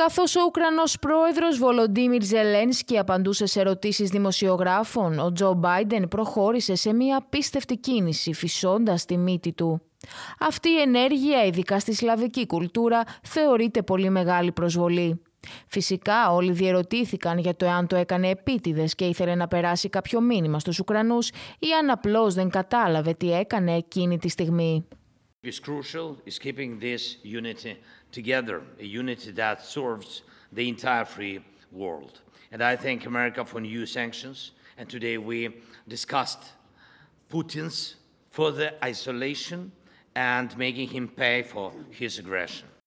καθώς ο Ουκρανός πρόεδρος Βολοντίμιρ Ζελένσκι απαντούσε σε ερωτήσεις δημοσιογράφων, ο Τζο Μπάιντεν προχώρησε σε μια απίστευτη κίνηση, φυσώντας τη μύτη του. Αυτή η ενέργεια, ειδικά στη σλαβική κουλτούρα, θεωρείται πολύ μεγάλη προσβολή. Φυσικά όλοι διερωτήθηκαν για το εάν το έκανε επίτηδες και ήθελε να περάσει κάποιο μήνυμα στους Ουκρανούς ή αν απλώς δεν κατάλαβε τι έκανε εκείνη τη στιγμή. is crucial is keeping this unity together, a unity that serves the entire free world. And I thank America for new sanctions. And today we discussed Putin's further isolation and making him pay for his aggression.